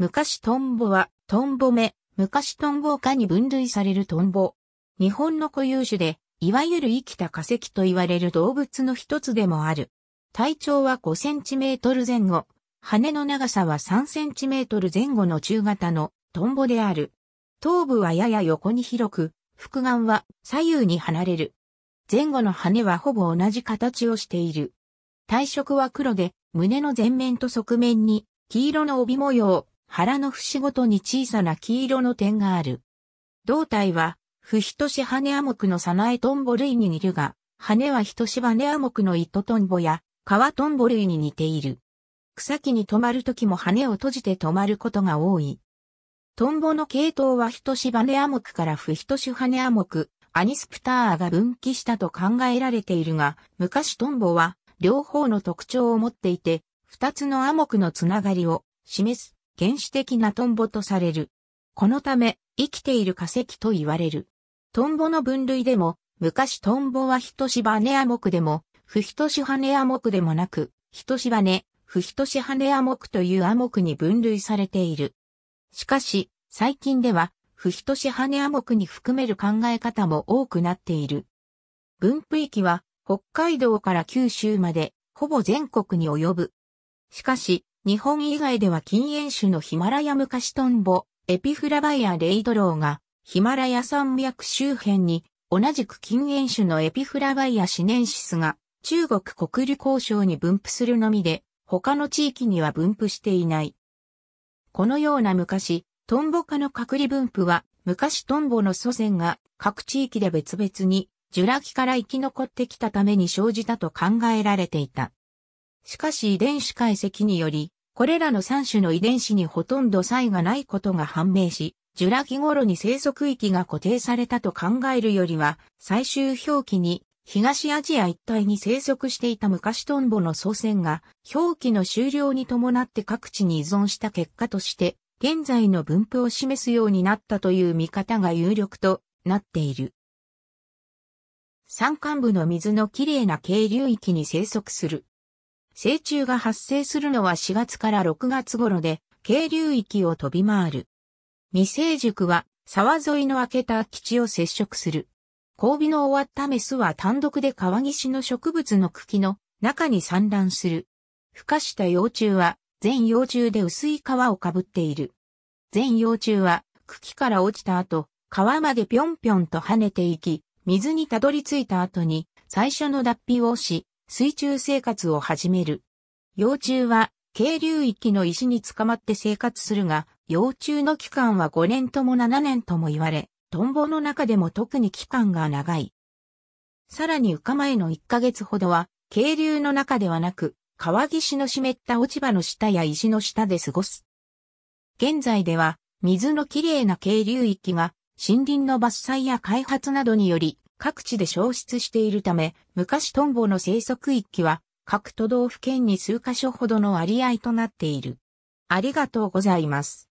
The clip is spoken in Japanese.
昔トンボは、トンボ目、昔トンボ科に分類されるトンボ。日本の固有種で、いわゆる生きた化石と言われる動物の一つでもある。体長は5センチメートル前後、羽の長さは3センチメートル前後の中型のトンボである。頭部はやや横に広く、複眼は左右に離れる。前後の羽はほぼ同じ形をしている。体色は黒で、胸の前面と側面に黄色の帯模様、腹の節ごとに小さな黄色の点がある。胴体は、不等し羽アモクのサナエトンボ類に似るが、羽は等し羽アモクの糸トンボや、川トンボ類に似ている。草木に止まる時も羽を閉じて止まることが多い。トンボの系統はヒトシバネアモクからフヒトシハネアモク、アニスプターが分岐したと考えられているが、昔トンボは両方の特徴を持っていて、二つのアモクのつながりを示す原始的なトンボとされる。このため、生きている化石と言われる。トンボの分類でも、昔トンボはヒトシバネアクでも、不ヒトシハネア目でもなく、ヒトシバネ、不ヒトシハネア目というアモクに分類されている。しかし、最近では、不ヒトシハネア目に含める考え方も多くなっている。分布域は、北海道から九州まで、ほぼ全国に及ぶ。しかし、日本以外では禁煙種のヒマラヤムカシトンボ、エピフラバイアレイドローが、ヒマラヤ山脈周辺に、同じく禁煙種のエピフラバイアシネンシスが、中国国立交渉に分布するのみで、他の地域には分布していない。このような昔、トンボ科の隔離分布は、昔トンボの祖先が各地域で別々に、ジュラ紀から生き残ってきたために生じたと考えられていた。しかし遺伝子解析により、これらの3種の遺伝子にほとんど差異がないことが判明し、ジュラ紀頃に生息域が固定されたと考えるよりは、最終表記に東アジア一帯に生息していた昔トンボの祖先が、表記の終了に伴って各地に依存した結果として、現在の分布を示すようになったという見方が有力となっている。山間部の水のきれいな渓流域に生息する成虫が発生するのは4月から6月頃で、渓流域を飛び回る。未成熟は沢沿いの開けた基地を接触する。交尾の終わったメスは単独で川岸の植物の茎の中に産卵する。孵化した幼虫は全幼虫で薄い皮をかぶっている。全幼虫は茎から落ちた後、皮までぴょんぴょんと跳ねていき、水にたどり着いた後に最初の脱皮をし、水中生活を始める。幼虫は、渓流域の石に捕まって生活するが、幼虫の期間は5年とも7年とも言われ、トンボの中でも特に期間が長い。さらに浮か前の1ヶ月ほどは、渓流の中ではなく、川岸の湿った落ち葉の下や石の下で過ごす。現在では、水のきれいな渓流域が、森林の伐採や開発などにより、各地で消失しているため、昔トンボの生息域は各都道府県に数箇所ほどの割合となっている。ありがとうございます。